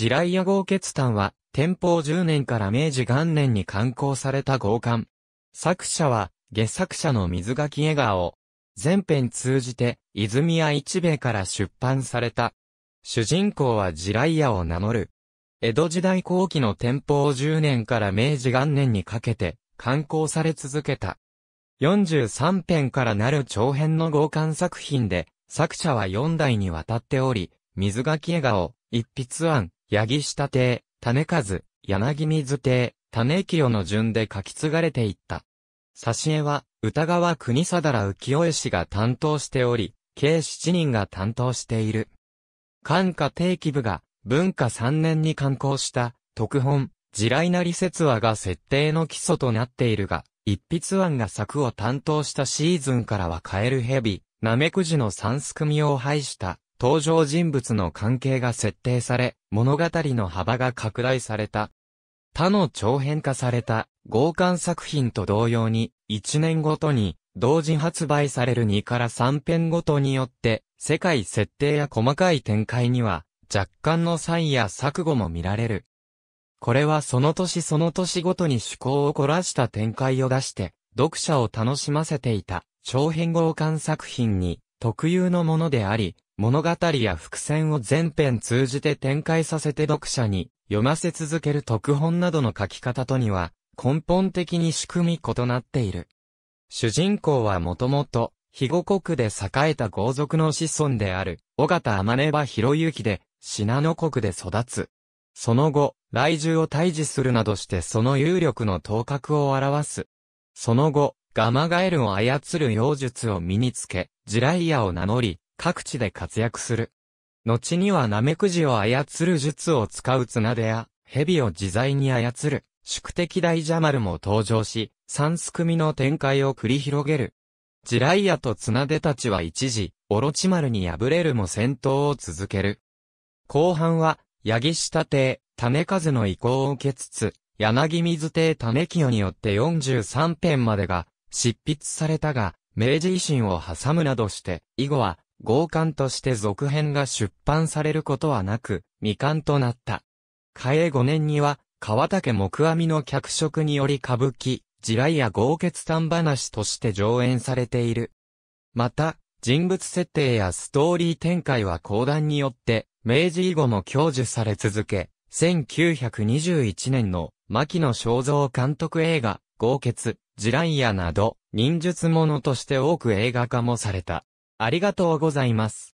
ジライヤ豪傑炭は、天保10年から明治元年に刊行された豪刊。作者は、下作者の水垣笑顔。全編通じて、泉谷一兵衛から出版された。主人公はジライヤを名乗る。江戸時代後期の天保10年から明治元年にかけて、刊行され続けた。43編からなる長編の合刊作品で、作者は4代にわたっており、水垣笑顔、一筆案、八木下邸、種数、柳水邸、種清の順で書き継がれていった。挿絵は、歌川国貞ら浮世絵師が担当しており、計七人が担当している。官家定期部が、文化3年に刊行した、特本、地雷なり説話が設定の基礎となっているが、一筆案が作を担当したシーズンからはカエルヘビ、ナメクジの三すくみを廃した登場人物の関係が設定され、物語の幅が拡大された。他の長編化された合刊作品と同様に、1年ごとに同時発売される2から3編ごとによって、世界設定や細かい展開には、若干の差異や錯誤も見られる。これはその年その年ごとに趣向を凝らした展開を出して、読者を楽しませていた長編合刊作品に特有のものであり、物語や伏線を全編通じて展開させて読者に読ませ続ける特本などの書き方とには根本的に仕組み異なっている。主人公はもともと、肥後国で栄えた豪族の子孫である、尾形天根場広之で、信濃国で育つ。その後、来獣を退治するなどしてその有力の頭角を表す。その後、ガマガエルを操る妖術を身につけ、ジライヤを名乗り、各地で活躍する。後にはナメクジを操る術を使う綱手や、蛇を自在に操る、宿敵大ジャマルも登場し、三すくみの展開を繰り広げる。ジライアと綱手たちは一時、オロチマルに敗れるも戦闘を続ける。後半は、八木下帝、種風の意向を受けつつ、柳水帝種清によって43編までが、執筆されたが、明治維新を挟むなどして、以後は、合刊として続編が出版されることはなく、未完となった。嘉永5年には、川竹木阿弥の脚色により歌舞伎、地雷や豪傑丹話として上演されている。また、人物設定やストーリー展開は講談によって、明治以後も享受され続け、1921年の牧野正造監督映画、豪傑、地雷やなど、忍術者として多く映画化もされた。ありがとうございます。